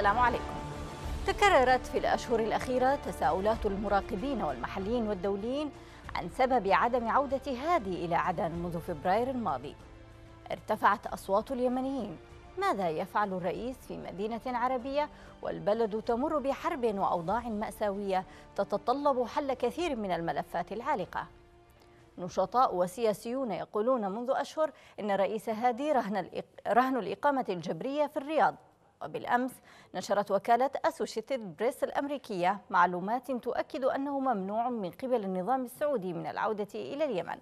السلام عليكم تكررت في الأشهر الأخيرة تساؤلات المراقبين والمحليين والدوليين عن سبب عدم عودة هادي إلى عدن منذ فبراير الماضي ارتفعت أصوات اليمنيين ماذا يفعل الرئيس في مدينة عربية والبلد تمر بحرب وأوضاع مأساوية تتطلب حل كثير من الملفات العالقة نشطاء وسياسيون يقولون منذ أشهر إن الرئيس هادي رهن, رهن الإقامة الجبرية في الرياض وبالأمس نشرت وكالة أسوشيتد بريس الأمريكية معلومات تؤكد أنه ممنوع من قبل النظام السعودي من العودة إلى اليمن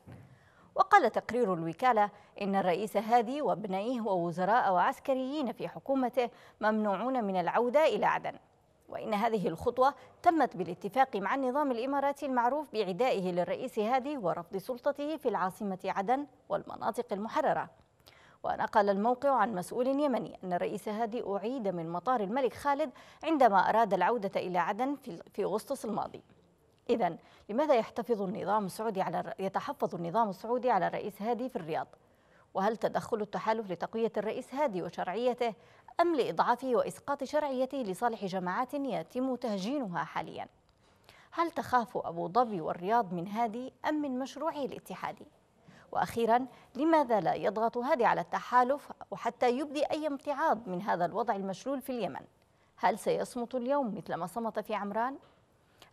وقال تقرير الوكالة إن الرئيس هادي وابنيه ووزراء وعسكريين في حكومته ممنوعون من العودة إلى عدن وإن هذه الخطوة تمت بالاتفاق مع النظام الإماراتي المعروف بعدائه للرئيس هادي ورفض سلطته في العاصمة عدن والمناطق المحررة ونقل الموقع عن مسؤول يمني أن الرئيس هادي أعيد من مطار الملك خالد عندما أراد العودة إلى عدن في أغسطس الماضي إذا لماذا يحتفظ النظام السعودي على يتحفظ النظام السعودي على الرئيس هادي في الرياض؟ وهل تدخل التحالف لتقوية الرئيس هادي وشرعيته أم لإضعافه وإسقاط شرعيته لصالح جماعات يتم تهجينها حاليا؟ هل تخاف أبو ظبي والرياض من هادي أم من مشروعه الاتحادي؟ وأخيرا لماذا لا يضغط هادي على التحالف وحتى يبدي أي امتعاض من هذا الوضع المشلول في اليمن هل سيصمت اليوم مثل ما صمت في عمران؟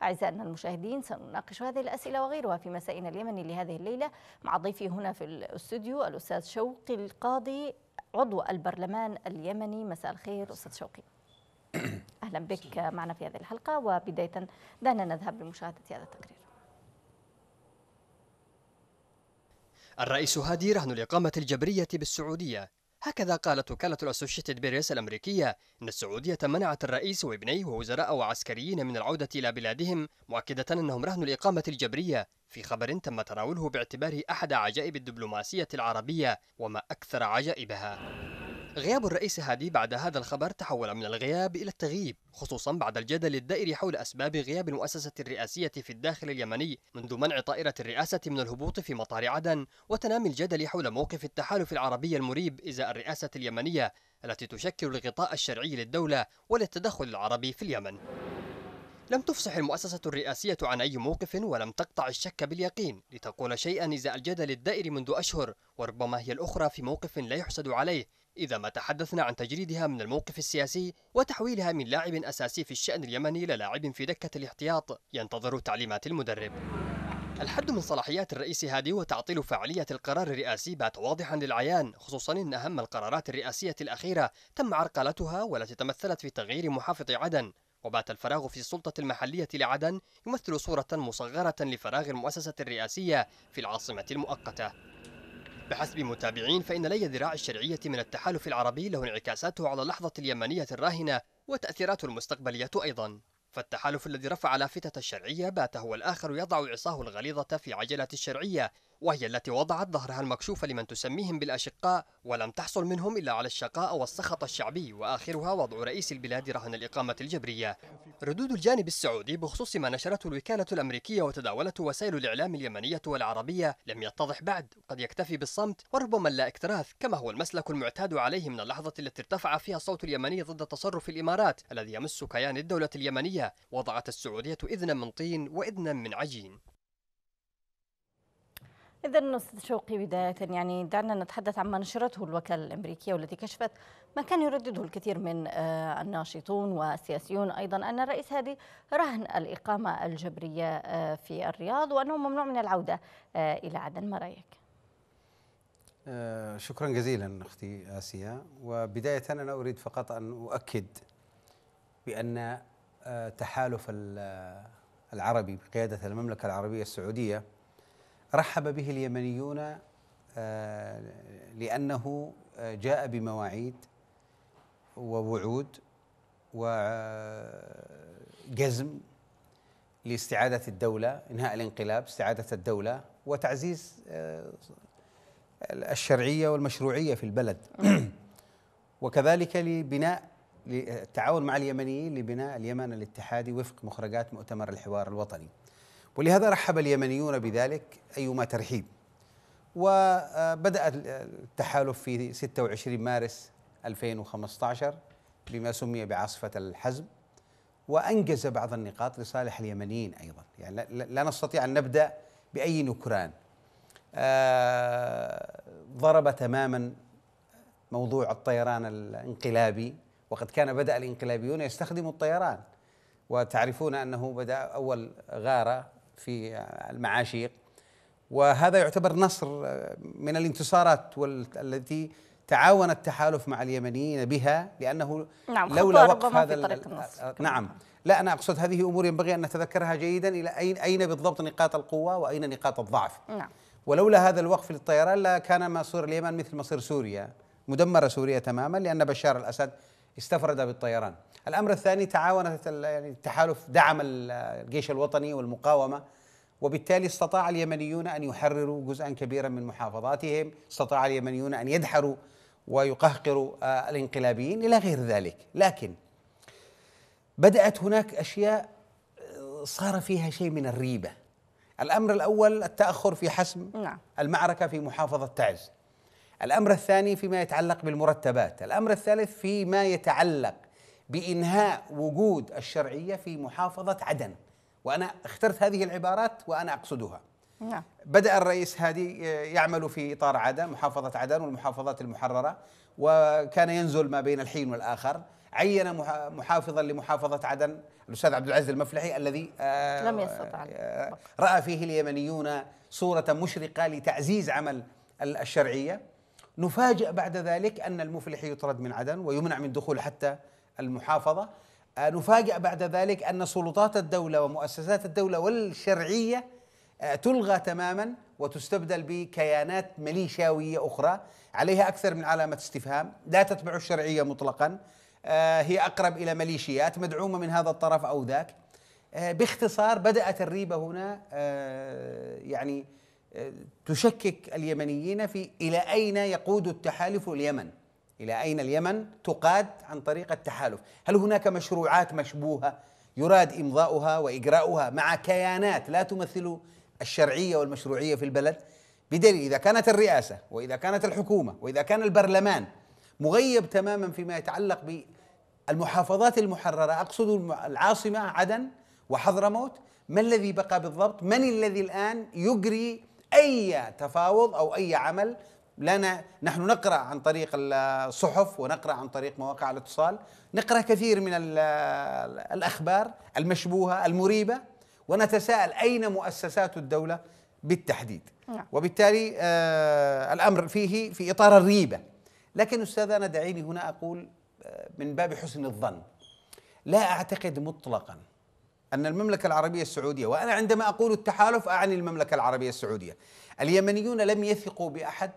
أعزائنا المشاهدين سنناقش هذه الأسئلة وغيرها في مسائنا اليمني لهذه الليلة مع ضيفي هنا في الاستوديو الأستاذ شوقي القاضي عضو البرلمان اليمني مساء الخير أستاذ شوقي أهلا بك معنا في هذه الحلقة وبداية دعنا نذهب لمشاهدة هذا التقرير الرئيس هادي رهن الإقامة الجبرية بالسعودية هكذا قالت وكالة الأسوشيتد بريس الأمريكية أن السعودية منعت الرئيس وابنيه ووزراء وعسكريين من العودة إلى بلادهم مؤكدة أنهم رهن الإقامة الجبرية في خبر تم تناوله باعتباره أحد عجائب الدبلوماسية العربية وما أكثر عجائبها غياب الرئيس هادي بعد هذا الخبر تحول من الغياب إلى التغييب خصوصا بعد الجدل الدائري حول أسباب غياب المؤسسة الرئاسية في الداخل اليمني منذ منع طائرة الرئاسة من الهبوط في مطار عدن وتنامي الجدل حول موقف التحالف العربي المريب إزاء الرئاسة اليمنية التي تشكل الغطاء الشرعي للدولة وللتدخل العربي في اليمن لم تفصح المؤسسة الرئاسية عن أي موقف ولم تقطع الشك باليقين لتقول شيئا إزاء الجدل الدائر منذ أشهر وربما هي الأخرى في موقف لا يحسد عليه إذا ما تحدثنا عن تجريدها من الموقف السياسي وتحويلها من لاعب أساسي في الشأن اليمني للاعب في دكة الاحتياط ينتظر تعليمات المدرب الحد من صلاحيات الرئيس هادي وتعطيل فعالية القرار الرئاسي بات واضحا للعيان خصوصا أن أهم القرارات الرئاسية الأخيرة تم عرقلتها والتي تمثلت في تغيير محافظ عدن وبات الفراغ في السلطة المحلية لعدن يمثل صورة مصغرة لفراغ المؤسسة الرئاسية في العاصمة المؤقتة بحسب متابعين فإن لي ذراع الشرعية من التحالف العربي له انعكاساته على اللحظة اليمنية الراهنة وتأثيراته المستقبلية أيضا فالتحالف الذي رفع لافتة الشرعية بات هو الآخر يضع عصاه الغليظة في عجلة الشرعية وهي التي وضعت ظهرها المكشوف لمن تسميهم بالأشقاء ولم تحصل منهم إلا على الشقاء والسخط الشعبي وآخرها وضع رئيس البلاد رهن الإقامة الجبرية ردود الجانب السعودي بخصوص ما نشرته الوكالة الأمريكية وتداولته وسائل الإعلام اليمنية والعربية لم يتضح بعد قد يكتفي بالصمت وربما لا اكتراث كما هو المسلك المعتاد عليه من اللحظة التي ارتفع فيها الصوت اليمني ضد تصرف الإمارات الذي يمس كيان الدولة اليمنية وضعت السعودية إذنا من طين وإذنا من عجين إذا أستاذ شوقي بداية يعني دعنا نتحدث عما نشرته الوكالة الأمريكية والتي كشفت ما كان يردده الكثير من آه، الناشطون والسياسيون أيضا أن الرئيس هادي رهن الإقامة الجبرية آه، في الرياض وأنه ممنوع من العودة آه، إلى عدن ما رأيك؟ شكرا جزيلا أختي آسيا وبداية أنا أريد فقط أن أؤكد بأن تحالف العربي بقيادة المملكة العربية السعودية رحب به اليمنيون آه، لأنه آه، جاء بمواعيد ووعود وجزم آه، لاستعادة الدولة إنهاء الانقلاب استعادة الدولة وتعزيز الشرعية والمشروعية في البلد وكذلك لبناء التعاون مع اليمنيين لبناء اليمن الاتحادي وفق مخرجات مؤتمر الحوار الوطني ولهذا رحب اليمنيون بذلك أيما ترحيب وبدأ التحالف في 26 مارس 2015 بما سمي بعاصفة الحزم وأنجز بعض النقاط لصالح اليمنيين أيضا يعني لا نستطيع أن نبدأ بأي نكران آه ضرب تماما موضوع الطيران الانقلابي وقد كان بدأ الانقلابيون يستخدموا الطيران وتعرفون أنه بدأ أول غارة في المعاشيق وهذا يعتبر نصر آه، من الانتصارات التي تعاون التحالف مع اليمنيين بها لانه نعم لولا وقف هذا آه، آه، نعم لا انا اقصد هذه امور ينبغي ان نتذكرها جيدا الى اين اين بالضبط نقاط القوه واين نقاط الضعف نعم ولولا هذا الوقف للطيران لكان مصير اليمن مثل مصير سوريا مدمره سوريا تماما لان بشار الاسد استفرد بالطيران الامر الثاني تعاونت يعني التحالف دعم الجيش الوطني والمقاومه وبالتالي استطاع اليمنيون ان يحرروا جزءا كبيرا من محافظاتهم، استطاع اليمنيون ان يدحروا ويقهقروا آه، الانقلابيين الى غير ذلك، لكن بدات هناك اشياء آه، صار فيها شيء من الريبه. الامر الاول التاخر في حسم نعم. المعركه في محافظه تعز. الامر الثاني فيما يتعلق بالمرتبات، الامر الثالث فيما يتعلق بإنهاء وجود الشرعية في محافظة عدن وأنا اخترت هذه العبارات وأنا أقصدها نعم. بدأ الرئيس هادي آه، يعمل في إطار عدن محافظة عدن والمحافظات المحررة وكان ينزل ما بين الحين والآخر عين محافظا لمحافظة عدن الأستاذ عبد العزيز المفلحي الذي آه، لم يستطع آه، رأى فيه اليمنيون صورة مشرقة لتعزيز عمل الشرعية نفاجأ بعد ذلك أن المفلحي يطرد من عدن ويمنع من دخول حتى المحافظة آه، نفاجأ بعد ذلك أن سلطات الدولة ومؤسسات الدولة والشرعية آه، تلغى تماما وتستبدل بكيانات ميليشياوية أخرى عليها أكثر من علامة استفهام لا تتبع الشرعية مطلقا آه، هي أقرب إلى ميليشيات مدعومة من هذا الطرف أو ذاك باختصار بدأت الريبة هنا يعني تشكك اليمنيين في إلى أين يقود التحالف اليمن إلى أين اليمن تقاد عن طريق التحالف هل هناك مشروعات مشبوهة يراد إمضاؤها وإجراؤها مع كيانات لا تمثل الشرعية والمشروعية في البلد بدليل إذا كانت الرئاسة وإذا كانت الحكومة وإذا كان البرلمان مغيب تماما فيما يتعلق بالمحافظات المحررة أقصد العاصمة عدن وحضرموت ما الذي بقى بالضبط من الذي الآن يجري أي تفاوض أو أي عمل لنا نحن نقرأ عن طريق الصحف ونقرأ عن طريق مواقع الاتصال نقرأ كثير من الأخبار المشبوهة المريبة ونتساءل أين مؤسسات الدولة بالتحديد نعم. وبالتالي آه الأمر فيه في إطار الريبة لكن أستاذ أنا دعيني هنا أقول آه، من باب حسن الظن لا أعتقد مطلقا أن المملكة العربية السعودية وأنا عندما أقول التحالف أعني المملكة العربية السعودية اليمنيون لم يثقوا بأحد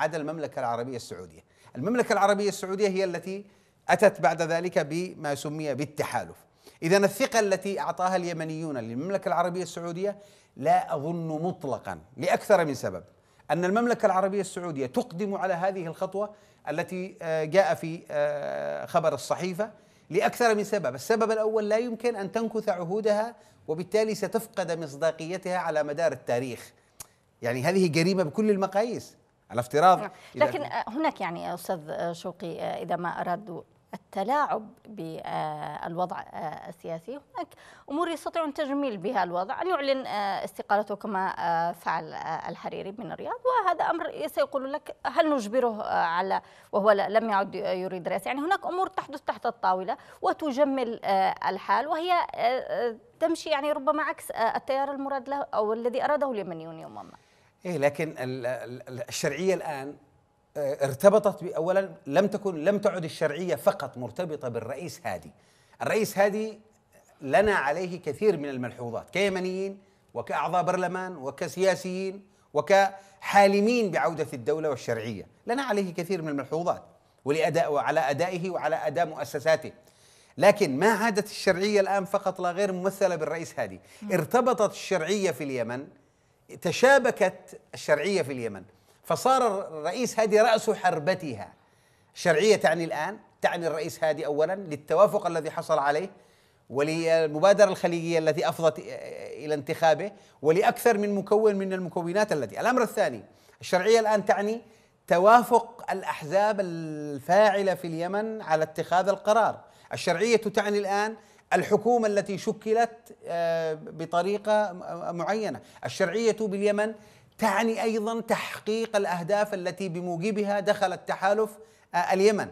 عدا المملكة العربية السعودية المملكة العربية السعودية هي التي أتت بعد ذلك بما سمي بالتحالف إذا الثقة التي أعطاها اليمنيون للمملكة العربية السعودية لا أظن مطلقا لأكثر من سبب أن المملكة العربية السعودية تقدم على هذه الخطوة التي آه، جاء في آه، خبر الصحيفة لأكثر من سبب السبب الأول لا يمكن أن تنكث عهودها وبالتالي ستفقد مصداقيتها على مدار التاريخ يعني هذه جريمة بكل المقاييس على افتراض نعم. لكن آه، هناك يعني استاذ آه، شوقي آه، اذا ما ارادوا التلاعب بالوضع السياسي هناك أمور يستطيعون تجميل بها الوضع أن يعلن استقالته كما فعل الحريري من الرياض وهذا أمر سيقول لك هل نجبره على وهو لم يعد يريد رئاسة يعني هناك أمور تحدث تحت الطاولة وتجمل الحال وهي تمشي يعني ربما عكس التيار المراد له أو الذي أراده اليمنيون يوما ما إيه لكن الشرعية الآن آه، ارتبطت أولا لم تكن لم تعد الشرعية فقط مرتبطة بالرئيس هادي الرئيس هادي لنا عليه كثير من الملحوظات كيمنيين وكأعضاء برلمان وكسياسيين وكحالمين بعودة الدولة والشرعية لنا عليه كثير من الملحوظات ولأداء وعلى أدائه وعلى أداء مؤسساته لكن ما عادت الشرعية الآن فقط لا غير ممثلة بالرئيس هادي ارتبطت الشرعية في اليمن تشابكت الشرعية في اليمن فصار الرئيس هادي رأس حربتها الشرعية تعني الآن تعني الرئيس هادي أولا للتوافق الذي حصل عليه وللمبادرة الخليجية التي أفضت إلى انتخابه ولأكثر من مكون من المكونات التي الأمر الثاني الشرعية الآن تعني توافق الأحزاب الفاعلة في اليمن على اتخاذ القرار الشرعية تعني الآن الحكومة التي شكلت آه، بطريقة معينة الشرعية باليمن تعني أيضا تحقيق الأهداف التي بموجبها دخل التحالف آه، اليمن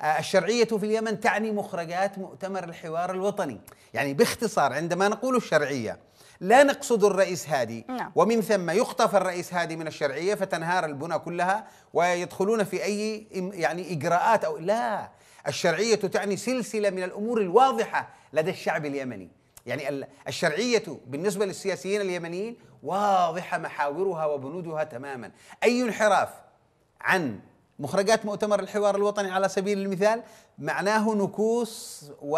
آه، الشرعية في اليمن تعني مخرجات مؤتمر الحوار الوطني يعني باختصار عندما نقول الشرعية لا نقصد الرئيس هادي نعم. ومن ثم يخطف الرئيس هادي من الشرعية فتنهار البنى كلها ويدخلون في أي يعني إجراءات أو لا الشرعية تعني سلسلة من الأمور الواضحة لدى الشعب اليمني يعني الشرعية بالنسبة للسياسيين اليمنيين واضحة محاورها وبنودها تماما أي انحراف عن مخرجات مؤتمر الحوار الوطني على سبيل المثال معناه نكوص و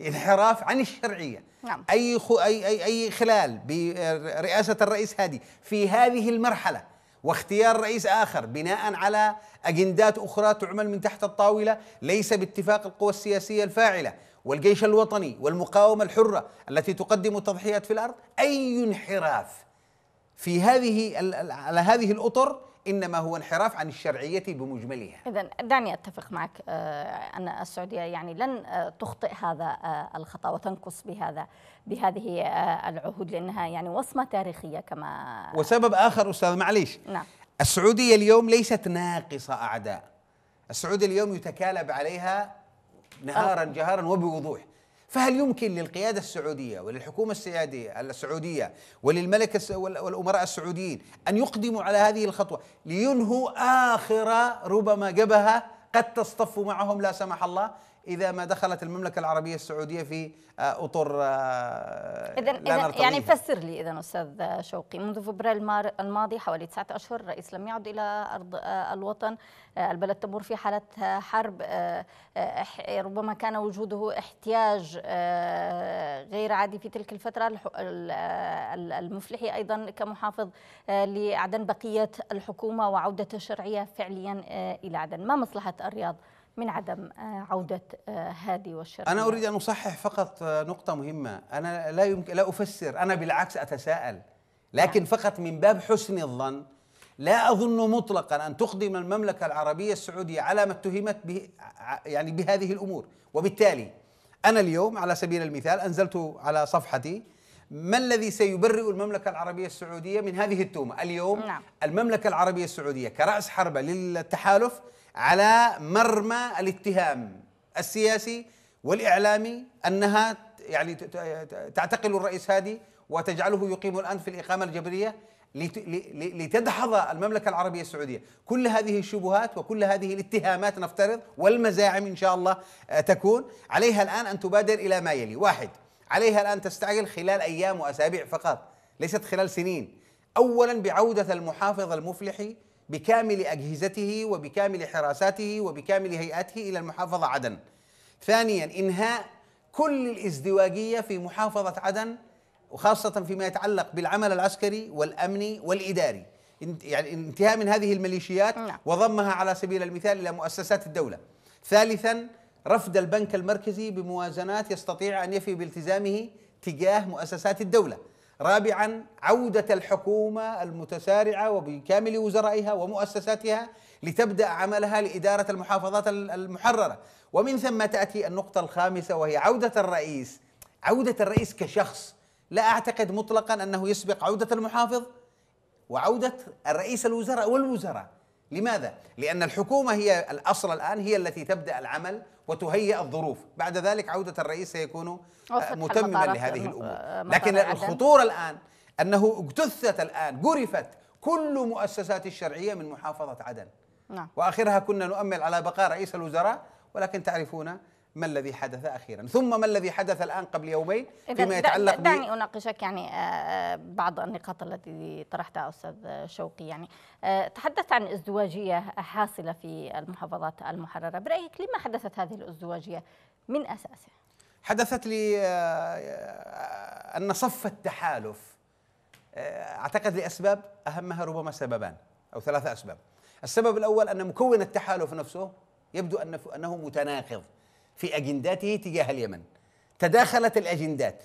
انحراف عن الشرعية نعم. أي, أي, أي, أي خلال برئاسة الرئيس هادي في هذه المرحلة واختيار رئيس آخر بناء على أجندات أخرى تعمل من تحت الطاولة ليس باتفاق القوى السياسية الفاعلة والجيش الوطني والمقاومة الحرة التي تقدم تضحيات في الأرض أي انحراف في هذه على هذه الأطر إنما هو انحراف عن الشرعية بمجملها إذا دعني أتفق معك آه، أن السعودية يعني لن آه، تخطئ هذا آه، الخطأ وتنقص بهذا بهذه العهود لأنها يعني وصمة تاريخية كما وسبب آخر أستاذ معليش نعم السعودية اليوم ليست ناقصة أعداء السعودية اليوم يتكالب عليها نهارا جهارا وبوضوح فهل يمكن للقيادة السعودية وللحكومة السيادية السعودية وللملك والأمراء السعوديين أن يقدموا على هذه الخطوة لينهوا آخر ربما جبهة قد تصطف معهم لا سمح الله اذا ما دخلت المملكه العربيه السعوديه في آه، اطر آه، اذا اذا يعني فسر لي اذا استاذ شوقي منذ فبراير الماضي حوالي تسعة اشهر الرئيس لم يعد الى ارض آه، الوطن البلد تمر في حاله حرب ربما كان وجوده احتياج غير عادي في تلك الفتره المفلحي ايضا كمحافظ لعدن بقيه الحكومه وعوده الشرعيه فعليا الى عدن ما مصلحه الرياض من عدم آه، عودة آه، هادي والشراء أنا أريد أن أصحح فقط آه، نقطة مهمة أنا لا يمكن لا أفسر أنا بالعكس أتساءل لكن نعم. فقط من باب حسن الظن لا أظن مطلقا أن تقدم المملكة العربية السعودية على ما اتهمت به يعني بهذه الأمور وبالتالي أنا اليوم على سبيل المثال أنزلت على صفحتي ما الذي سيبرئ المملكة العربية السعودية من هذه التهمة اليوم نعم. المملكة العربية السعودية كرأس حربة للتحالف على مرمى الاتهام السياسي والاعلامي انها يعني تعتقل الرئيس هادي وتجعله يقيم الان في الاقامه الجبريه لتدحض المملكه العربيه السعوديه، كل هذه الشبهات وكل هذه الاتهامات نفترض والمزاعم ان شاء الله آه، تكون، عليها الان ان تبادر الى ما يلي، واحد عليها الان تستعجل خلال ايام واسابيع فقط، ليست خلال سنين. اولا بعوده المحافظ المفلحي بكامل اجهزته وبكامل حراساته وبكامل هيئته الى المحافظه عدن. ثانيا انهاء كل الازدواجيه في محافظه عدن وخاصه فيما يتعلق بالعمل العسكري والامني والاداري. يعني انتهاء من هذه الميليشيات نعم. وضمها على سبيل المثال الى مؤسسات الدوله. ثالثا رفض البنك المركزي بموازنات يستطيع ان يفي بالتزامه تجاه مؤسسات الدوله. رابعا عودة الحكومة المتسارعة وبكامل وزرائها ومؤسساتها لتبدأ عملها لإدارة المحافظات المحررة ومن ثم تأتي النقطة الخامسة وهي عودة الرئيس عودة الرئيس كشخص لا أعتقد مطلقا أنه يسبق عودة المحافظ وعودة الرئيس الوزراء والوزراء لماذا؟ لأن الحكومة هي الأصل الآن هي التي تبدأ العمل وتهيئ الظروف بعد ذلك عودة الرئيس سيكون آه، متمما لهذه الأمور آه، لكن الخطورة الآن أنه اجتثت الآن جرفت كل مؤسسات الشرعية من محافظة عدن نعم. وآخرها كنا نؤمل على بقاء رئيس الوزراء ولكن تعرفون ما الذي حدث أخيرا ثم ما الذي حدث الآن قبل يومين فيما يتعلق ب دعني أناقشك يعني آه، آه، بعض النقاط التي طرحتها أستاذ شوقي يعني آه، تحدثت عن ازدواجية حاصلة في المحافظات المحررة برأيك لما حدثت هذه الازدواجية من أساسها؟ حدثت لي أن صف التحالف أعتقد لأسباب أهمها ربما سببان أو ثلاثة أسباب السبب الأول أن مكون التحالف نفسه يبدو أنه متناقض في اجنداته تجاه اليمن تداخلت الاجندات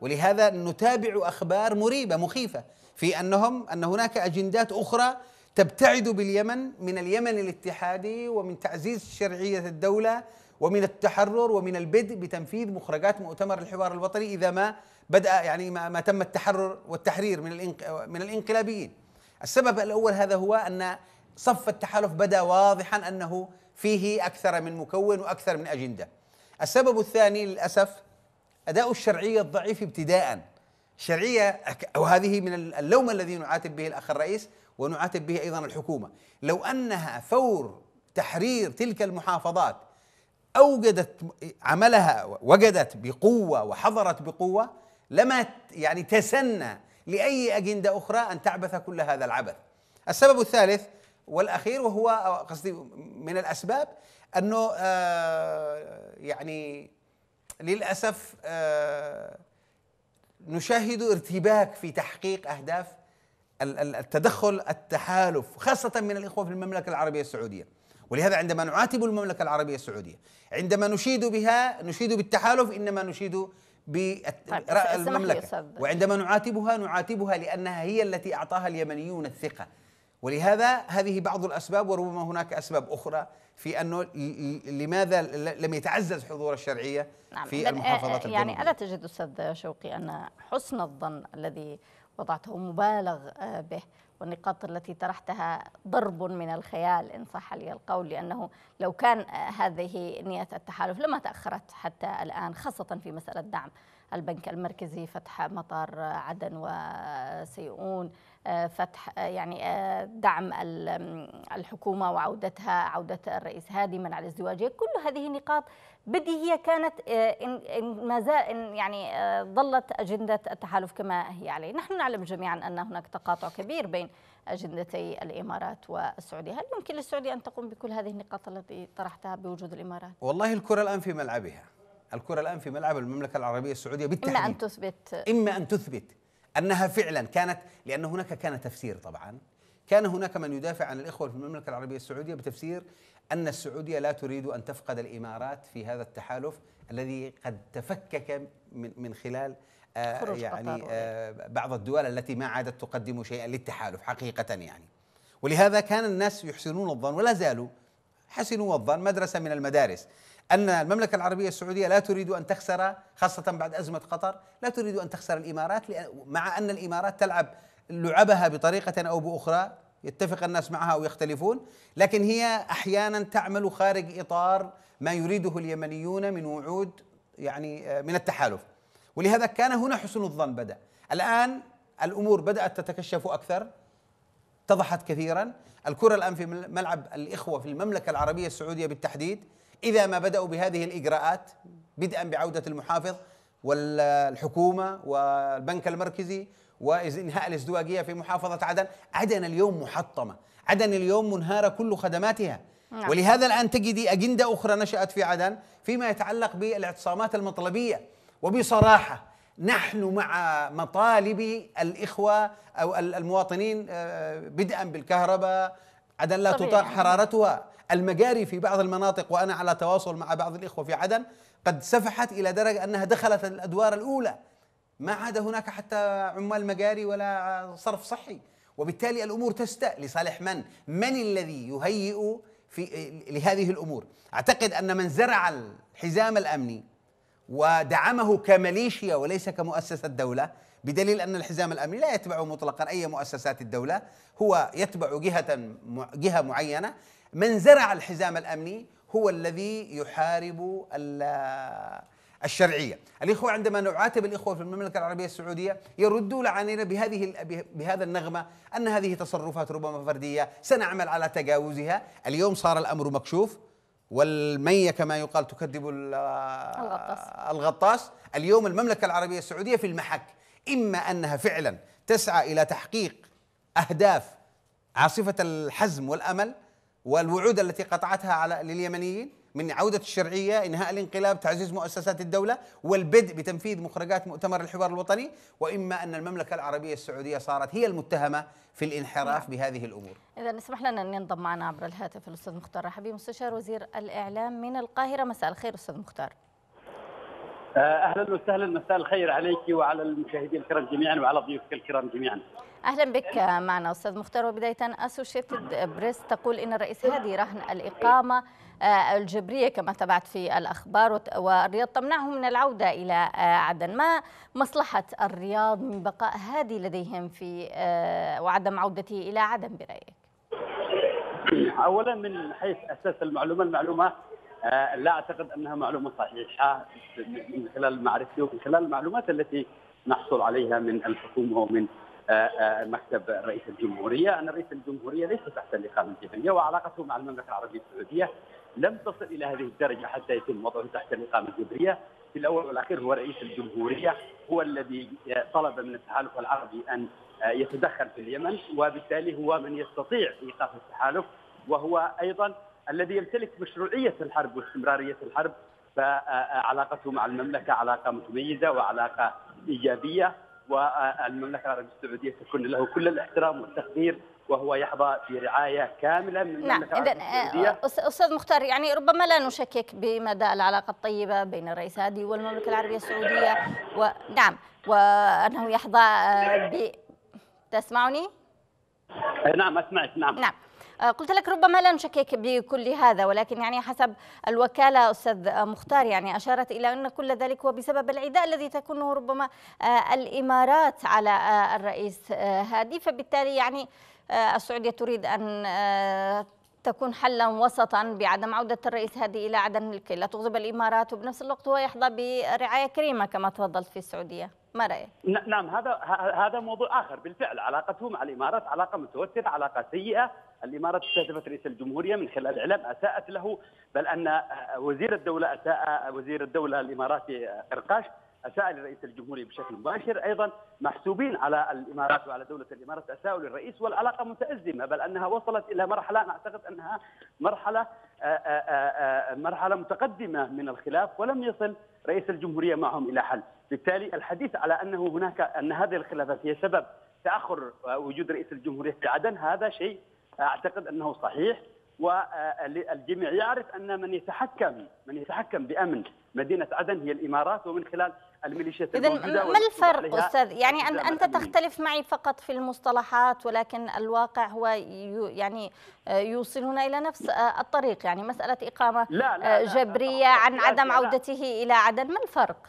ولهذا نتابع اخبار مريبه مخيفه في انهم ان هناك اجندات اخرى تبتعد باليمن من اليمن الاتحادي ومن تعزيز شرعيه الدوله ومن التحرر ومن البدء بتنفيذ مخرجات مؤتمر الحوار الوطني اذا ما بدا يعني ما, ما تم التحرر والتحرير من من الانقلابيين. السبب الاول هذا هو ان صف التحالف بدا واضحا انه فيه اكثر من مكون واكثر من اجنده. السبب الثاني للاسف اداء الشرعيه الضعيف ابتداء. الشرعيه وهذه من اللوم الذي نعاتب به الاخ الرئيس ونعاتب به ايضا الحكومه، لو انها فور تحرير تلك المحافظات اوجدت عملها وجدت بقوه وحضرت بقوه لما يعني تسنى لاي اجنده اخرى ان تعبث كل هذا العبث. السبب الثالث والاخير وهو قصدي من الاسباب انه آه، يعني للاسف آه، نشاهد ارتباك في تحقيق اهداف التدخل التحالف خاصه من الاخوه في المملكه العربيه السعوديه ولهذا عندما نعاتب المملكة العربية السعودية عندما نشيد بها نشيد بالتحالف إنما نشيد بالمملكة طيب، وعندما نعاتبها نعاتبها لأنها هي التي أعطاها اليمنيون الثقة ولهذا هذه بعض الاسباب وربما هناك اسباب اخرى في انه لماذا لم يتعزز حضور الشرعيه نعم في آه، المحافظات آه، يعني الجنوبيه يعني الا تجد استاذ شوقي ان حسن الظن الذي وضعته مبالغ آه، به والنقاط التي طرحتها ضرب من الخيال إن صح لي القول لأنه لو كان هذه نية التحالف لما تأخرت حتى الآن خاصة في مسألة دعم البنك المركزي فتح مطار عدن وسيئون فتح يعني آه، دعم الحكومه وعودتها عوده الرئيس هادي منع الازدواجيه كل هذه نقاط بديهيه كانت آه، إن ما زال يعني آه، ظلت اجنده التحالف كما هي عليه، نحن نعلم جميعا ان هناك تقاطع كبير بين اجندتي الامارات والسعوديه، هل يمكن للسعوديه ان تقوم بكل هذه النقاط التي طرحتها بوجود الامارات؟ والله الكره الان في ملعبها، الكره الان في ملعب المملكه العربيه السعوديه بالتحديد اما ان تثبت اما ان تثبت انها فعلا كانت لان هناك كان تفسير طبعا كان هناك من يدافع عن الاخوه في المملكه العربيه السعوديه بتفسير ان السعوديه لا تريد ان تفقد الامارات في هذا التحالف الذي قد تفكك من من خلال آه يعني آه بعض الدول التي ما عادت تقدم شيئا للتحالف حقيقه يعني ولهذا كان الناس يحسنون الظن ولا زالوا حسنوا الظن مدرسه من المدارس أن المملكة العربية السعودية لا تريد أن تخسر خاصة بعد أزمة قطر لا تريد أن تخسر الإمارات مع أن الإمارات تلعب لعبها بطريقة أو بأخرى يتفق الناس معها أو يختلفون لكن هي أحيانا تعمل خارج إطار ما يريده اليمنيون من وعود يعني آه، من التحالف ولهذا كان هنا حسن الظن بدأ الآن الأمور بدأت تتكشف أكثر اتضحت كثيرا الكرة الآن في ملعب الإخوة في المملكة العربية السعودية بالتحديد إذا ما بدأوا بهذه الإجراءات بدءا بعودة المحافظ والحكومة والبنك المركزي وإنهاء الازدواجية في محافظة عدن عدن اليوم محطمة عدن اليوم منهارة كل خدماتها نعم. ولهذا الآن تجدي أجندة أخرى نشأت في عدن فيما يتعلق بالاعتصامات المطلبية وبصراحة نحن مع مطالب الإخوة أو المواطنين آه، بدءا بالكهرباء عدن لا تطاق حرارتها المجاري في بعض المناطق وأنا على تواصل مع بعض الإخوة في عدن قد سفحت إلى درجة أنها دخلت الأدوار الأولى ما عاد هناك حتى عمال مجاري ولا صرف صحي وبالتالي الأمور تستاء لصالح من؟ من الذي يهيئ في لهذه الأمور؟ أعتقد أن من زرع الحزام الأمني ودعمه كميليشيا وليس كمؤسسة دولة بدليل أن الحزام الأمني لا يتبع مطلقا أي مؤسسات الدولة هو يتبع جهة جهة معينة من زرع الحزام الأمني هو الذي يحارب الشرعية الإخوة عندما نعاتب الإخوة في المملكة العربية السعودية يردون علينا بهذه بهذا النغمة أن هذه تصرفات ربما فردية سنعمل على تجاوزها اليوم صار الأمر مكشوف والمية كما يقال تكذب الغطاس الغطاس اليوم المملكة العربية السعودية في المحك إما أنها فعلا تسعى إلى تحقيق أهداف عاصفة الحزم والأمل والوعود التي قطعتها على لليمنيين من عودة الشرعية إنهاء الانقلاب تعزيز مؤسسات الدولة والبدء بتنفيذ مخرجات مؤتمر الحوار الوطني وإما أن المملكة العربية السعودية صارت هي المتهمة في الانحراف نعم. بهذه الأمور إذا اسمح لنا أن ينضم معنا عبر الهاتف الأستاذ مختار رحبي مستشار وزير الإعلام من القاهرة مساء الخير أستاذ مختار آه، اهلا وسهلا مساء الخير عليك وعلى المشاهدين الكرام جميعا وعلى ضيوفك الكرام جميعا. اهلا بك معنا استاذ مختار وبدايه اسوشيتد بريس تقول ان الرئيس هادي رهن الاقامه آه، الجبريه كما تبعت في الاخبار والرياض تمنعه من العوده الى آه، عدن، ما مصلحه الرياض من بقاء هادي لديهم في وعدم عودته الى عدن برايك؟ اولا من حيث اساس المعلومه المعلومه آه، لا اعتقد انها معلومه صحيحه من خلال معرفتي ومن خلال المعلومات التي نحصل عليها من الحكومه ومن آه، آه، مكتب رئيس الجمهوريه، ان رئيس الجمهوريه ليس تحت الاقامه الجبليه وعلاقته مع المملكه العربيه السعوديه لم تصل الى هذه الدرجه حتى يتم وضعه تحت الاقامه الجبريه، في الاول والاخير هو رئيس الجمهوريه هو الذي طلب من التحالف العربي ان يتدخل في اليمن وبالتالي هو من يستطيع ايقاف التحالف وهو ايضا الذي يمتلك مشروعيه الحرب واستمراريه الحرب فعلاقته مع المملكه علاقه متميزه وعلاقه ايجابيه والمملكه العربيه السعوديه تكون له كل الاحترام والتقدير وهو يحظى برعايه كامله من المملكه نعم العربيه استاذ مختار يعني ربما لا نشكك بمدى العلاقه الطيبه بين الرئيس هادي والمملكه العربيه السعوديه ونعم وانه يحظى ب تسمعني؟ نعم اسمعك نعم نعم آه، قلت لك ربما لا نشكك بكل هذا ولكن يعني حسب الوكالة أستاذ مختار يعني أشارت إلى أن كل ذلك هو بسبب العداء الذي تكونه ربما آه، الإمارات على آه، الرئيس هادي فبالتالي يعني السعودية تريد أن تكون حلا وسطا بعدم عودة الرئيس هادي إلى عدن لكي لا تغضب الإمارات وبنفس الوقت هو يحظى برعاية كريمة كما تفضلت في السعودية ما رأيك؟ نعم هذا هذا موضوع آخر بالفعل علاقته مع الإمارات علاقة متوترة علاقة سيئة الإمارات استهدفت رئيس الجمهورية من خلال الإعلام أساءت له بل أن وزير الدولة أساء وزير الدولة الإماراتي قرقاش اساء لرئيس الجمهوريه بشكل مباشر ايضا محسوبين على الامارات وعلى دوله الامارات اساءوا للرئيس والعلاقه متازمه بل انها وصلت الى مرحله انا اعتقد انها مرحله مرحله متقدمه من الخلاف ولم يصل رئيس الجمهوريه معهم الى حل بالتالي الحديث على انه هناك ان هذه الخلافات هي سبب تاخر وجود رئيس الجمهوريه في عدن هذا شيء اعتقد انه صحيح والجميع يعرف ان من يتحكم من يتحكم بامن مدينه عدن هي الامارات ومن خلال الميليشيات إذا ما الفرق أستاذ يعني أنت تختلف معي فقط في المصطلحات ولكن الواقع هو يعني يوصلنا إلى نفس آه، الطريق يعني مسألة إقامة لا لا جبرية آه، لا لا عن عدم عودته إلى عدن ما الفرق؟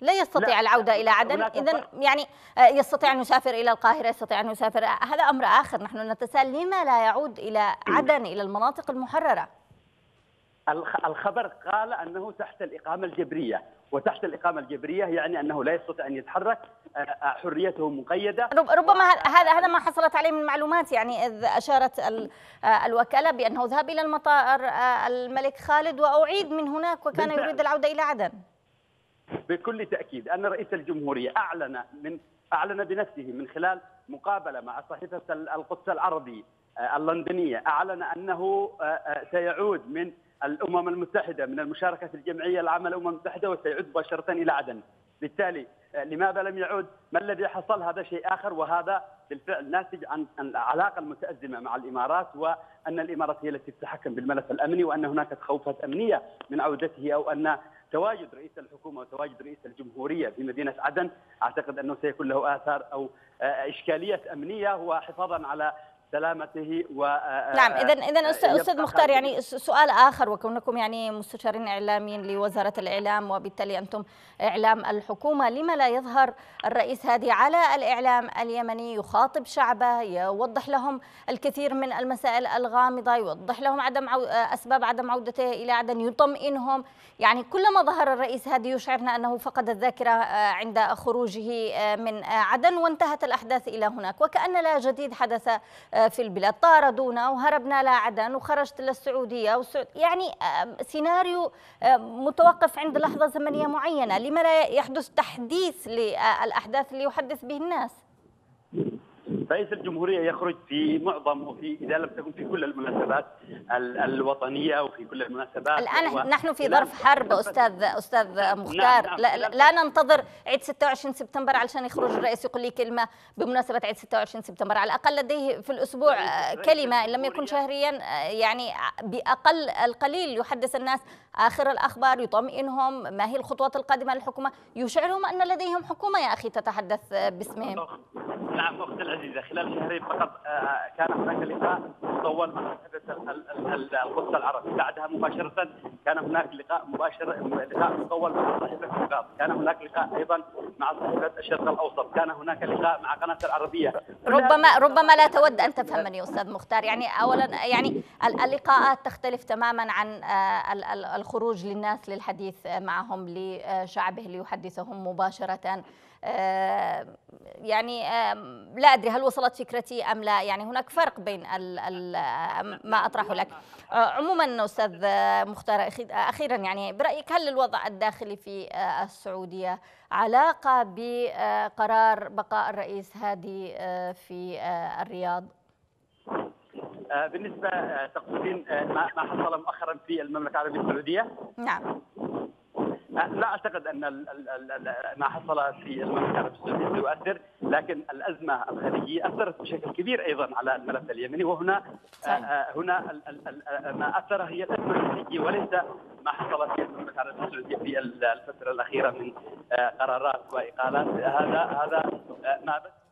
لا يستطيع لا العودة إلى عدن إذا يعني آه، يستطيع أن يسافر إلى القاهرة يستطيع أن يسافر هذا أمر آخر نحن نتساءل لما لا يعود إلى عدن إلى المناطق المحررة الخبر قال انه تحت الاقامه الجبريه، وتحت الإقامة الجبرية يعني أنه لا يستطيع أن يتحرك آه، آه، حريته مقيدة ربما هذا هذا ما حصلت عليه من معلومات يعني إذ أشارت آه، الوكالة بأنه ذهب إلى المطار الملك خالد وأعيد من هناك وكان يريد العودة إلى عدن بكل تأكيد أن رئيس الجمهورية أعلن من أعلن بنفسه من خلال مقابلة مع صحيفة القدس العربي اللندنية أعلن أنه سيعود من الامم المتحده من المشاركه في الجمعيه العامه للامم المتحده وسيعود مباشره الى عدن بالتالي آه، لماذا لم يعود؟ ما الذي حصل؟ هذا شيء اخر وهذا بالفعل ناتج عن العلاقه المتازمه مع الامارات وان الامارات هي التي تتحكم بالملف الامني وان هناك تخوفات امنيه من عودته او ان تواجد رئيس الحكومه وتواجد رئيس الجمهوريه في مدينه عدن اعتقد انه سيكون له اثار او آه، اشكاليه امنيه وحفاظا على سلامته و آه، آه، نعم اذا آه، اذا استاذ مختار يعني سؤال اخر وكونكم يعني مستشارين اعلاميين لوزاره الاعلام وبالتالي انتم اعلام الحكومه لما لا يظهر الرئيس هادي على الاعلام اليمني يخاطب شعبه يوضح لهم الكثير من المسائل الغامضه يوضح لهم عدم عو... اسباب عدم عودته الى عدن يطمئنهم يعني كلما ظهر الرئيس هادي يشعرنا انه فقد الذاكره عند خروجه من عدن وانتهت الاحداث الى هناك وكان لا جديد حدث في البلاد طاردونا وهربنا لعدن وخرجت للسعودية وسعود يعني سيناريو متوقف عند لحظة زمنية معينة لما لا يحدث تحديث للأحداث اللي يحدث به الناس رئيس الجمهوريه يخرج في معظم وفي اذا لم تكن في كل المناسبات الوطنيه وفي كل المناسبات الان نحن في ظرف حرب استاذ استاذ نعم، نعم، مختار لا, لا, لا ننتظر عيد 26 سبتمبر علشان يخرج الرئيس يقول لي كلمه بمناسبه عيد 26 سبتمبر على الاقل لديه في الاسبوع كلمه ان لم يكن يعني. شهريا يعني باقل القليل يحدث الناس اخر الاخبار يطمئنهم ما هي الخطوات القادمه للحكومه يشعرهم ان لديهم حكومه يا اخي تتحدث باسمهم نعم اختي العزيزه جديده خلال شهرين فقط آه، آه، كان هناك لقاء مطول مع صاحبه القدس العربي بعدها مباشره كان هناك لقاء مباشر لقاء مطول مع صاحبه الرباط كان هناك لقاء ايضا مع صاحبه الشرق الاوسط كان هناك لقاء مع قناه العربيه ربما ربما لا تود ان تفهمني استاذ مختار يعني اولا يعني اللقاءات تختلف تماما عن آه، الخروج للناس للحديث معهم لشعبه ليحدثهم مباشره آه، يعني آه، لا أدري هل وصلت فكرتي أم لا يعني هناك فرق بين الـ الـ آه، ما أطرحه لك عموما أستاذ مختار أخيرا يعني برأيك هل الوضع الداخلي في السعودية علاقة بقرار بقاء الرئيس هادي في الرياض؟ بالنسبة تقصدين ما حصل مؤخرا في المملكة العربية السعودية؟ نعم لا اعتقد ان ما حصل في المملكه العربيه السعوديه سيؤثر لكن الازمه الخليجيه اثرت بشكل كبير ايضا على الملف اليمني وهنا آه، آه، هنا آه، ما اثر هي الازمه الخليجيه وليس ما حصل في المملكه العربيه السعوديه في الفتره الاخيره من قرارات واقالات هذا هذا ما بس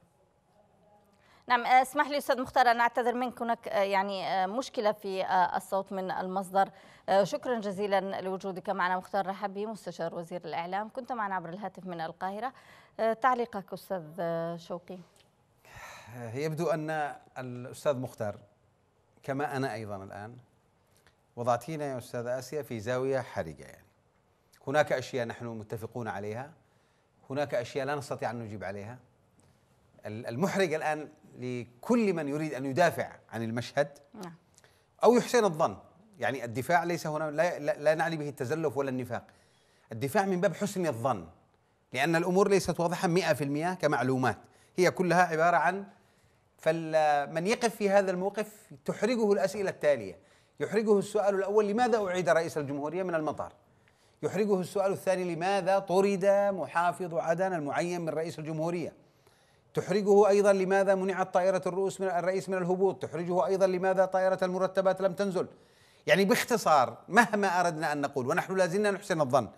نعم آه، اسمح لي استاذ مختار ان اعتذر منك هناك آه، يعني آه، مشكله في الصوت من المصدر شكرا جزيلا لوجودك معنا مختار رحبي مستشار وزير الاعلام كنت معنا عبر الهاتف من القاهره تعليقك استاذ شوقي يبدو ان الاستاذ مختار كما انا ايضا الان وضعتينا يا استاذ اسيا في زاويه حرجه يعني هناك اشياء نحن متفقون عليها هناك اشياء لا نستطيع ان نجيب عليها المحرج الان لكل من يريد أن يدافع عن المشهد نعم. أو يحسن الظن يعني الدفاع ليس هنا لا, لا, نعني به التزلف ولا النفاق الدفاع من باب حسن الظن لأن الأمور ليست واضحة مئة في المئة كمعلومات هي كلها عبارة عن فمن يقف في هذا الموقف تحرجه الأسئلة التالية يحرجه السؤال الأول لماذا أعيد رئيس الجمهورية من المطار يحرجه السؤال الثاني لماذا طرد محافظ عدن المعين من رئيس الجمهورية تحرجه أيضا لماذا منعت طائرة الرؤوس من الرئيس من الهبوط تحرجه أيضا لماذا طائرة المرتبات لم تنزل يعني باختصار مهما أردنا أن نقول ونحن لازلنا نحسن الظن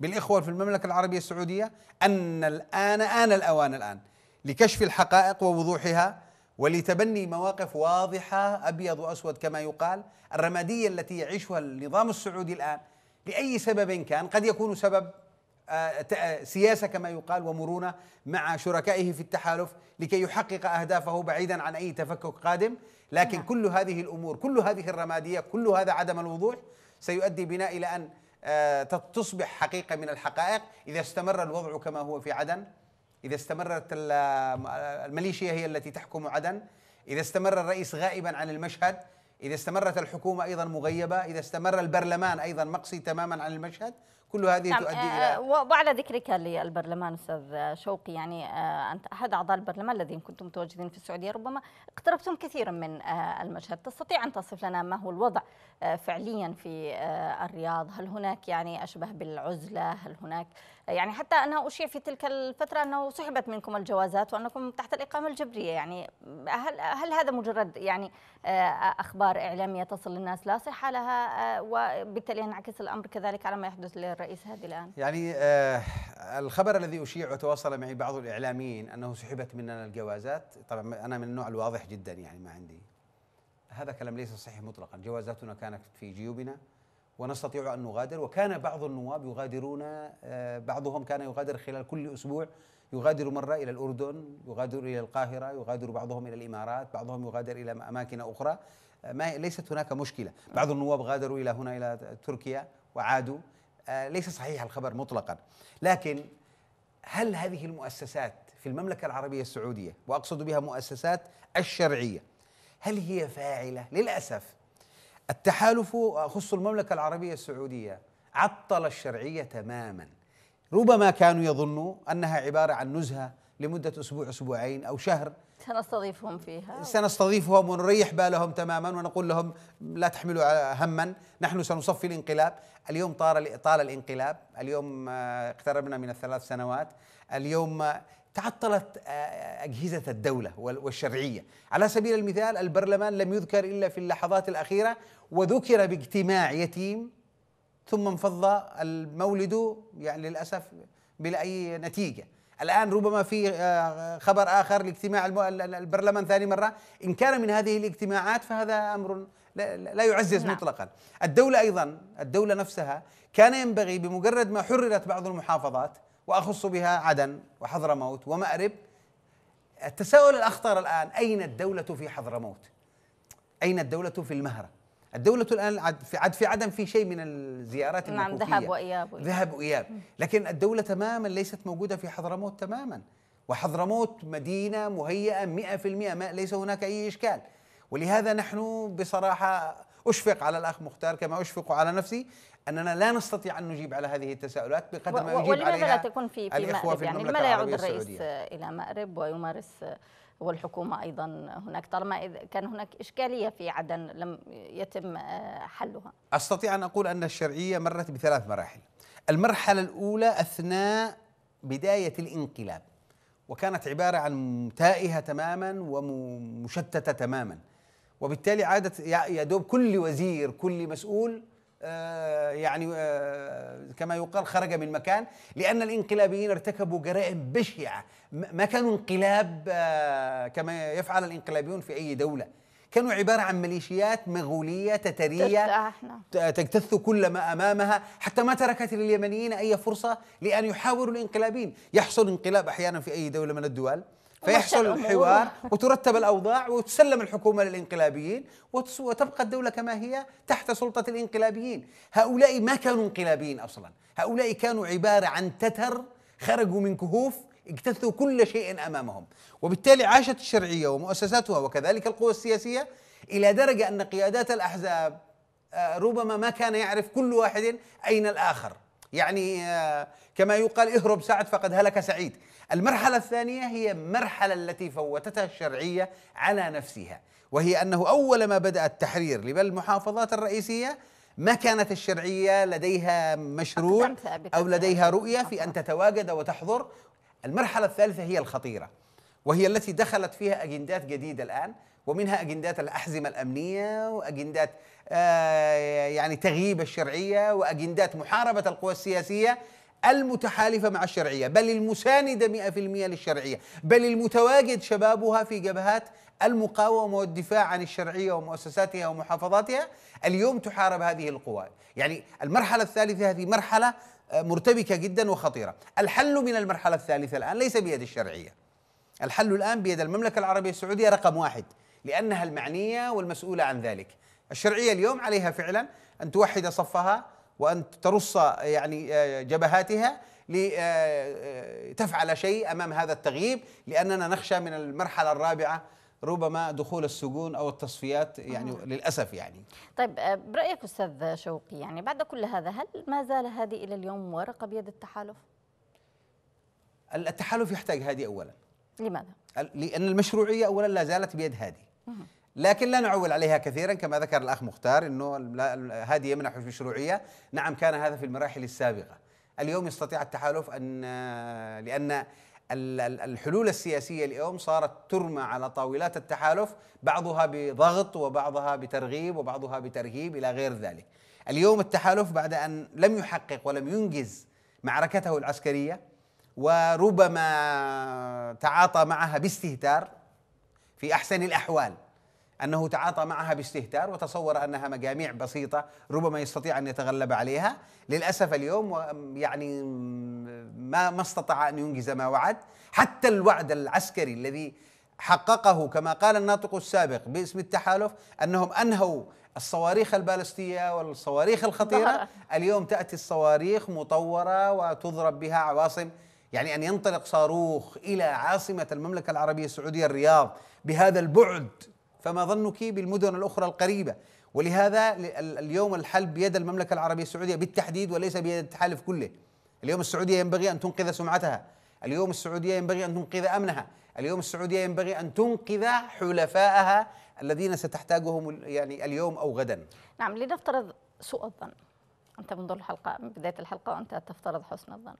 بالإخوة في المملكة العربية السعودية أن الآن آن الأوان الآن لكشف الحقائق ووضوحها ولتبني مواقف واضحة أبيض وأسود كما يقال الرمادية التي يعيشها النظام السعودي الآن لأي سبب كان قد يكون سبب آه، آه، سياسة كما يقال ومرونة مع شركائه في التحالف لكي يحقق أهدافه بعيدا عن أي تفكك قادم لكن نعم. كل هذه الأمور كل هذه الرمادية كل هذا عدم الوضوح سيؤدي بنا إلى أن آه، تصبح حقيقة من الحقائق إذا استمر الوضع كما هو في عدن إذا استمرت الميليشيا هي التي تحكم عدن إذا استمر الرئيس غائبا عن المشهد إذا استمرت الحكومة أيضا مغيبة إذا استمر البرلمان أيضا مقصي تماما عن المشهد كل هذه نعم تؤدي آه، الى آه، وعلى ذكرك للبرلمان استاذ شوقي يعني آه، انت احد اعضاء البرلمان الذين كنتم متواجدين في السعوديه ربما اقتربتم كثيرا من المشهد تستطيع ان تصف لنا ما هو الوضع فعليا في الرياض هل هناك يعني اشبه بالعزله هل هناك يعني حتى أنه أشيع في تلك الفترة أنه سحبت منكم الجوازات وأنكم تحت الإقامة الجبرية يعني هل, هل هذا مجرد يعني آه، أخبار إعلامية تصل للناس لا صحة لها آه، وبالتالي ينعكس الأمر كذلك على ما يحدث للرئيس هادي الآن يعني آه الخبر الذي أشيع وتواصل معي بعض الإعلاميين أنه سحبت مننا الجوازات طبعا أنا من النوع الواضح جدا يعني ما عندي هذا كلام ليس صحيح مطلقا جوازاتنا كانت في جيوبنا ونستطيع أن نغادر وكان بعض النواب يغادرون آه، بعضهم كان يغادر خلال كل أسبوع يغادر مرة إلى الأردن يغادر إلى القاهرة يغادر بعضهم إلى الإمارات بعضهم يغادر إلى أماكن أخرى آه، ما ليست هناك مشكلة بعض النواب غادروا إلى هنا إلى تركيا وعادوا آه، ليس صحيح الخبر مطلقا لكن هل هذه المؤسسات في المملكة العربية السعودية وأقصد بها مؤسسات الشرعية هل هي فاعلة للأسف التحالف أخص المملكة العربية السعودية عطل الشرعية تماما ربما كانوا يظنوا أنها عبارة عن نزهة لمدة أسبوع أسبوعين أو شهر سنستضيفهم فيها سنستضيفهم ونريح بالهم تماما ونقول لهم لا تحملوا هما نحن سنصفي الانقلاب اليوم طال الانقلاب اليوم آه، اقتربنا من الثلاث سنوات اليوم آه، تعطلت آه، آه، أجهزة الدولة والشرعية على سبيل المثال البرلمان لم يذكر إلا في اللحظات الأخيرة وذكر باجتماع يتيم ثم انفض المولد يعني للأسف بلا أي نتيجة الآن ربما في آه، خبر آخر لاجتماع البرلمان ثاني مرة إن كان من هذه الاجتماعات فهذا أمر لا يعزز نعم. مطلقا الدولة أيضا الدولة نفسها كان ينبغي بمجرد ما حررت بعض المحافظات وأخص بها عدن وحضرموت ومأرب التساؤل الأخطر الآن أين الدولة في حضرموت أين الدولة في المهرة الدولة الآن عد في, عد في عدن في شيء من الزيارات نعم ذهب وإياب ذهب وإياب لكن الدولة تماما ليست موجودة في حضرموت تماما وحضرموت مدينة مهيئة 100% ليس هناك أي إشكال ولهذا نحن بصراحة أشفق على الأخ مختار كما أشفق على نفسي اننا لا نستطيع ان نجيب على هذه التساؤلات بقدر ما يجيب ولماذا لا تكون في في المأرب في يعني لما لا يعود الرئيس السعودية. الى مأرب ويمارس والحكومه ايضا هناك طالما كان هناك اشكاليه في عدن لم يتم آه، حلها. استطيع ان اقول ان الشرعيه مرت بثلاث مراحل. المرحله الاولى اثناء بدايه الانقلاب وكانت عباره عن تائهه تماما ومشتته تماما. وبالتالي عادت يدوب كل وزير كل مسؤول آه، يعني آه، كما يقال خرج من مكان لأن الانقلابيين ارتكبوا جرائم بشعة ما كانوا انقلاب آه، كما يفعل الانقلابيون في أي دولة كانوا عبارة عن ميليشيات مغولية تترية تجتث كل ما أمامها حتى ما تركت لليمنيين أي فرصة لأن يحاوروا الانقلابين يحصل انقلاب أحيانا في أي دولة من الدول فيحصل حوار وترتب الأوضاع وتسلم الحكومة للإنقلابيين وتبقى الدولة كما هي تحت سلطة الإنقلابيين هؤلاء ما كانوا انقلابيين أصلا هؤلاء كانوا عبارة عن تتر خرجوا من كهوف اجتثوا كل شيء أمامهم وبالتالي عاشت الشرعية ومؤسساتها وكذلك القوى السياسية إلى درجة أن قيادات الأحزاب آه، ربما ما كان يعرف كل واحد أين الآخر يعني آه، كما يقال اهرب سعد فقد هلك سعيد المرحلة الثانية هي المرحلة التي فوتتها الشرعية على نفسها وهي أنه أول ما بدأ التحرير لبل المحافظات الرئيسية ما كانت الشرعية لديها مشروع أو لديها رؤية في أن تتواجد وتحضر المرحلة الثالثة هي الخطيرة وهي التي دخلت فيها أجندات جديدة الآن ومنها اجندات الاحزمه الامنيه واجندات آه، يعني تغييب الشرعيه واجندات محاربه القوى السياسيه المتحالفه مع الشرعيه بل المسانده 100% للشرعيه بل المتواجد شبابها في جبهات المقاومه والدفاع عن الشرعيه ومؤسساتها ومحافظاتها اليوم تحارب هذه القوى يعني المرحله الثالثه هذه مرحله آه، مرتبكه جدا وخطيره الحل من المرحله الثالثه الان ليس بيد الشرعيه الحل الان بيد المملكه العربيه السعوديه رقم واحد لأنها المعنية والمسؤولة عن ذلك الشرعية اليوم عليها فعلا أن توحد صفها وأن ترص يعني آه، جبهاتها لتفعل آه، آه، شيء أمام هذا التغييب لأننا نخشى من المرحلة الرابعة ربما دخول السجون او التصفيات يعني آه. للاسف يعني طيب برايك استاذ شوقي يعني بعد كل هذا هل ما زال هذه الى اليوم ورقه بيد التحالف التحالف يحتاج هذه اولا لماذا لان المشروعيه اولا لا زالت بيد هذه لكن لا نعول عليها كثيرا كما ذكر الاخ مختار انه هذه يمنح المشروعيه، نعم كان هذا في المراحل السابقه، اليوم يستطيع التحالف ان لان الحلول السياسيه اليوم صارت ترمى على طاولات التحالف بعضها بضغط وبعضها بترغيب وبعضها بترهيب الى غير ذلك. اليوم التحالف بعد ان لم يحقق ولم ينجز معركته العسكريه وربما تعاطى معها باستهتار في احسن الاحوال أنه تعاطى معها باستهتار وتصور أنها مجاميع بسيطة ربما يستطيع أن يتغلب عليها للأسف اليوم يعني ما, ما استطاع أن ينجز ما وعد حتى الوعد العسكري الذي حققه كما قال الناطق السابق باسم التحالف أنهم أنهوا الصواريخ البالستية والصواريخ الخطيرة اليوم تأتي الصواريخ مطورة وتضرب بها عواصم يعني أن ينطلق صاروخ إلى عاصمة المملكة العربية السعودية الرياض بهذا البعد فما ظنك بالمدن الاخرى القريبه ولهذا اليوم الحل بيد المملكه العربيه السعوديه بالتحديد وليس بيد التحالف كله اليوم السعوديه ينبغي ان تنقذ سمعتها اليوم السعوديه ينبغي ان تنقذ امنها اليوم السعوديه ينبغي ان تنقذ حلفائها الذين ستحتاجهم يعني اليوم او غدا نعم لنفترض سوء الظن انت منذ الحلقه من بدايه الحلقه وانت تفترض حسن الظن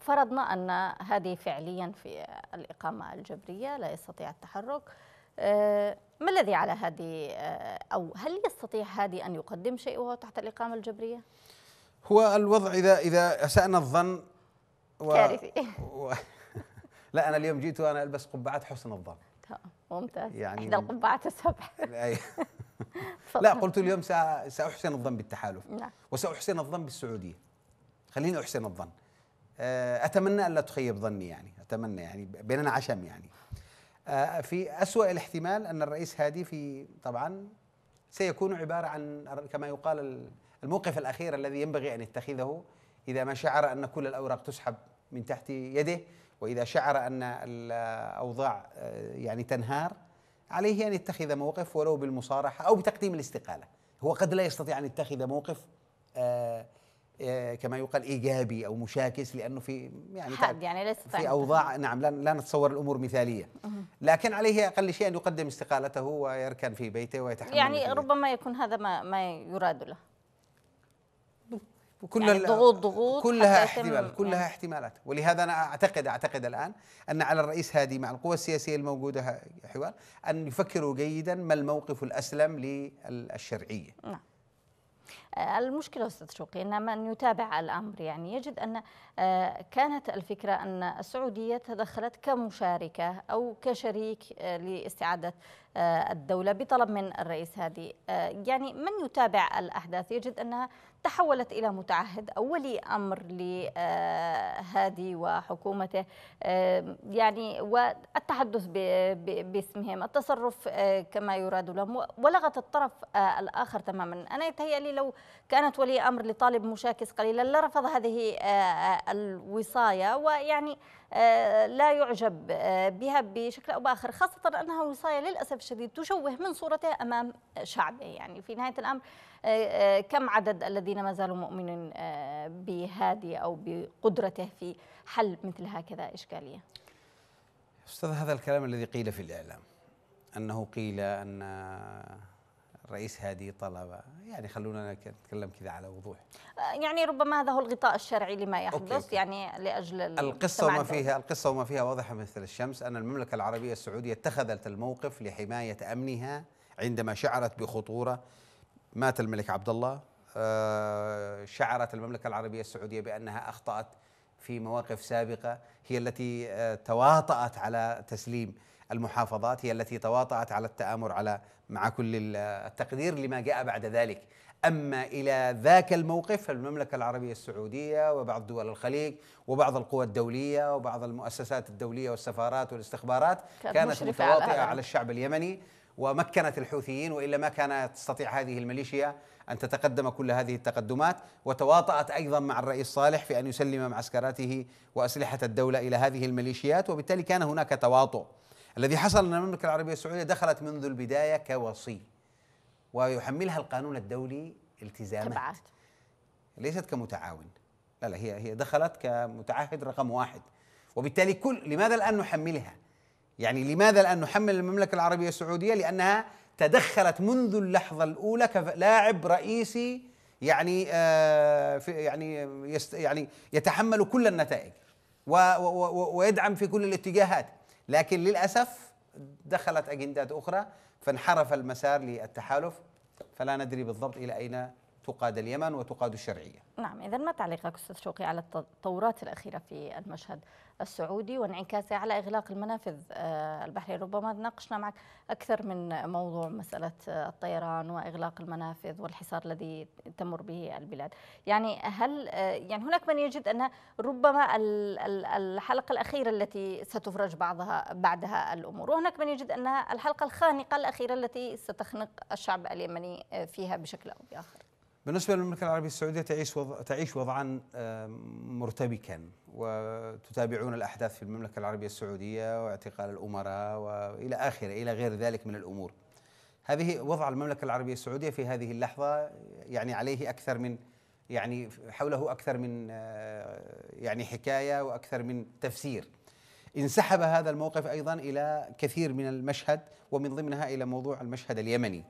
فرضنا ان هذه فعليا في الاقامه الجبريه لا يستطيع التحرك آه، ما الذي على هذه آه، أو هل يستطيع هذه أن يقدم شيء وهو تحت الإقامة الجبرية؟ هو الوضع إذا إذا أسأنا الظن و... كارثي و... لا أنا اليوم جيت وأنا ألبس قبعات حسن الظن ممتاز يعني إحدى القبعات السبع لا قلت اليوم سأحسن الظن بالتحالف نعم. وسأحسن الظن بالسعودية خليني أحسن الظن آه، أتمنى ألا تخيب ظني يعني أتمنى يعني بيننا عشم يعني آه، في أسوأ الاحتمال أن الرئيس هادي في طبعا سيكون عبارة عن كما يقال الموقف الأخير الذي ينبغي أن يتخذه إذا ما شعر أن كل الأوراق تسحب من تحت يده وإذا شعر أن الأوضاع آه، يعني تنهار عليه أن يتخذ موقف ولو بالمصارحة أو بتقديم الاستقالة هو قد لا يستطيع أن يتخذ موقف آه آه، كما يقال ايجابي او مشاكس لانه في يعني حد يعني لسه في اوضاع نعم لا, لا نتصور الامور مثاليه لكن عليه اقل شيء ان يقدم استقالته ويركن في بيته ويتحمل يعني ربما يكون هذا ما ما يراد له كل يعني ضغوط ضغوط كلها احتمال كلها يعني احتمالات ولهذا انا اعتقد اعتقد الان ان على الرئيس هادي مع القوى السياسيه الموجوده حوار ان يفكروا جيدا ما الموقف الاسلم للشرعيه نعم المشكلة أستاذ شوقي أن من يتابع الأمر يعني يجد أن آه، كانت الفكرة أن السعودية تدخلت كمشاركة أو كشريك آه، لاستعادة آه، الدولة بطلب من الرئيس هادي يعني من يتابع الأحداث يجد أنها تحولت إلى متعهد أولي أمر لهادي آه، وحكومته آه، يعني والتحدث باسمهم التصرف آه، كما يراد لهم ولغت الطرف الآخر تماما أنا يتهيأ لي لو كانت ولي أمر لطالب مشاكس قليلا لرفض هذه الوصاية ويعني لا يعجب بها بشكل أو بآخر خاصة أنها وصاية للأسف الشديد تشوه من صورته أمام شعبه يعني في نهاية الأمر كم عدد الذين ما زالوا مؤمنين آه، بهذه أو بقدرته في حل مثل هكذا إشكالية أستاذ هذا الكلام الذي قيل في الإعلام أنه قيل أن الرئيس هادي طلب يعني خلونا نتكلم كذا على وضوح آه، يعني ربما هذا هو الغطاء الشرعي لما يحدث أوكي أوكي. يعني لاجل القصه وما فيها القصه وما فيها واضحه مثل الشمس ان المملكه العربيه السعوديه اتخذت الموقف لحمايه امنها عندما شعرت بخطوره مات الملك عبد الله آه، شعرت المملكة العربية السعودية بأنها أخطأت في مواقف سابقة هي التي آه، تواطأت على تسليم المحافظات هي التي تواطأت على التآمر على مع كل التقدير لما جاء بعد ذلك أما إلى ذاك الموقف فالمملكة العربية السعودية وبعض دول الخليج وبعض القوى الدولية وبعض المؤسسات الدولية والسفارات والاستخبارات كانت متواطئة على, على الشعب اليمني ومكنت الحوثيين والا ما كانت تستطيع هذه الميليشيا ان تتقدم كل هذه التقدمات وتواطات ايضا مع الرئيس صالح في ان يسلم معسكراته واسلحه الدوله الى هذه الميليشيات وبالتالي كان هناك تواطؤ الذي حصل ان المملكه العربيه السعوديه دخلت منذ البدايه كوصي ويحملها القانون الدولي التزامات تبعات. ليست كمتعاون لا لا هي هي دخلت كمتعهد رقم واحد وبالتالي كل لماذا الان نحملها؟ يعني لماذا الآن نحمل المملكة العربية السعودية لأنها تدخلت منذ اللحظة الأولى كلاعب رئيسي يعني آه، في يعني يست يعني يتحمل كل النتائج ويدعم في كل الاتجاهات لكن للأسف دخلت أجندات أخرى فانحرف المسار للتحالف فلا ندري بالضبط إلى أين تقاد اليمن وتقاد الشرعية نعم إذا ما تعليقك أستاذ شوقي على التطورات الأخيرة في المشهد السعودي وانعكاسها على إغلاق المنافذ آه، البحرية ربما ناقشنا معك أكثر من موضوع مسألة آه، الطيران وإغلاق المنافذ والحصار الذي تمر به البلاد يعني هل آه، يعني هناك من يجد أن ربما الحلقة الأخيرة التي ستفرج بعضها بعدها الأمور وهناك من يجد أنها الحلقة الخانقة الأخيرة التي ستخنق الشعب اليمني فيها بشكل أو بآخر بالنسبة للمملكة العربية السعودية تعيش وضع تعيش وضعا مرتبكا وتتابعون الأحداث في المملكة العربية السعودية واعتقال الأمراء وإلى آخره إلى غير ذلك من الأمور هذه وضع المملكة العربية السعودية في هذه اللحظة يعني عليه أكثر من يعني حوله أكثر من آه، يعني حكاية وأكثر من تفسير انسحب هذا الموقف أيضا إلى كثير من المشهد ومن ضمنها إلى موضوع المشهد اليمني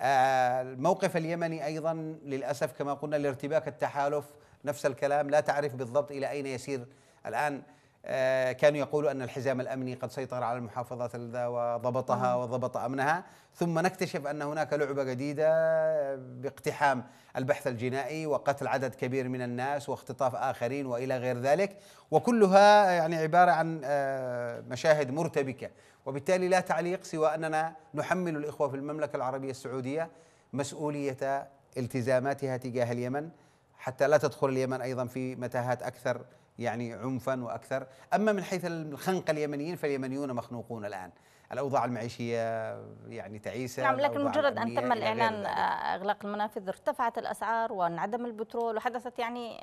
الموقف اليمني ايضا للاسف كما قلنا لارتباك التحالف نفس الكلام لا تعرف بالضبط الى اين يسير الان آه، كانوا يقولوا أن الحزام الأمني قد سيطر على المحافظات وضبطها وضبط أمنها ثم نكتشف أن هناك لعبة جديدة باقتحام البحث الجنائي وقتل عدد كبير من الناس واختطاف آخرين وإلى غير ذلك وكلها يعني عبارة عن آه، مشاهد مرتبكة وبالتالي لا تعليق سوى أننا نحمل الإخوة في المملكة العربية السعودية مسؤولية التزاماتها تجاه اليمن حتى لا تدخل اليمن أيضا في متاهات أكثر يعني عنفا واكثر، اما من حيث الخنق اليمنيين فاليمنيون مخنوقون الان، الاوضاع المعيشيه يعني تعيسه نعم لكن مجرد ان تم الاعلان اغلاق المنافذ ارتفعت الاسعار وانعدم البترول وحدثت يعني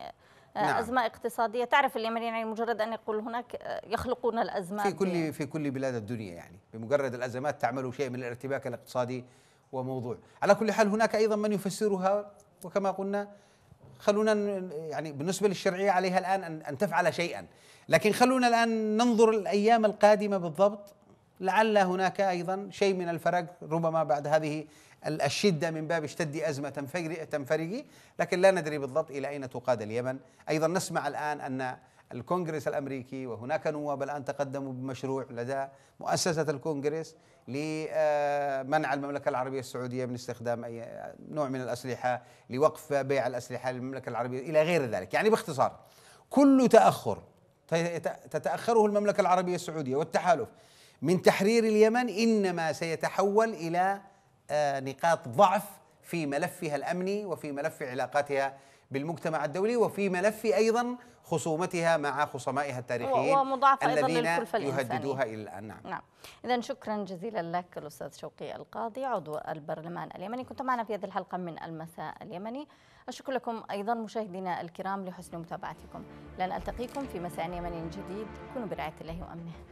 آه، نعم. أزمة اقتصادية تعرف اليمنيين يعني مجرد أن يقول هناك آه، يخلقون الأزمات في كل في كل بلاد الدنيا يعني بمجرد الأزمات تعمل شيء من الارتباك الاقتصادي وموضوع على كل حال هناك أيضا من يفسرها وكما قلنا خلونا يعني بالنسبة للشرعية عليها الآن أن, تفعل شيئا لكن خلونا الآن ننظر الأيام القادمة بالضبط لعل هناك أيضا شيء من الفرق ربما بعد هذه الشدة من باب اشتد أزمة تنفرجي لكن لا ندري بالضبط إلى أين تقاد اليمن أيضا نسمع الآن أن الكونغرس الامريكي وهناك نواب الان تقدموا بمشروع لدى مؤسسه الكونغرس لمنع المملكه العربيه السعوديه من استخدام اي نوع من الاسلحه لوقف بيع الاسلحه للمملكه العربيه الى غير ذلك، يعني باختصار كل تاخر تتاخره المملكه العربيه السعوديه والتحالف من تحرير اليمن انما سيتحول الى آه، نقاط ضعف في ملفها الامني وفي ملف علاقاتها بالمجتمع الدولي وفي ملف أيضا خصومتها مع خصمائها التاريخيين ومضاعفه ايضا الذين يهددوها إلى الآن نعم, نعم. إذا شكرا جزيلا لك الأستاذ شوقي القاضي عضو البرلمان اليمني كنت معنا في هذه الحلقة من المساء اليمني أشكر لكم أيضا مشاهدينا الكرام لحسن متابعتكم لن ألتقيكم في مساء يمني جديد كونوا برعاية الله وأمنه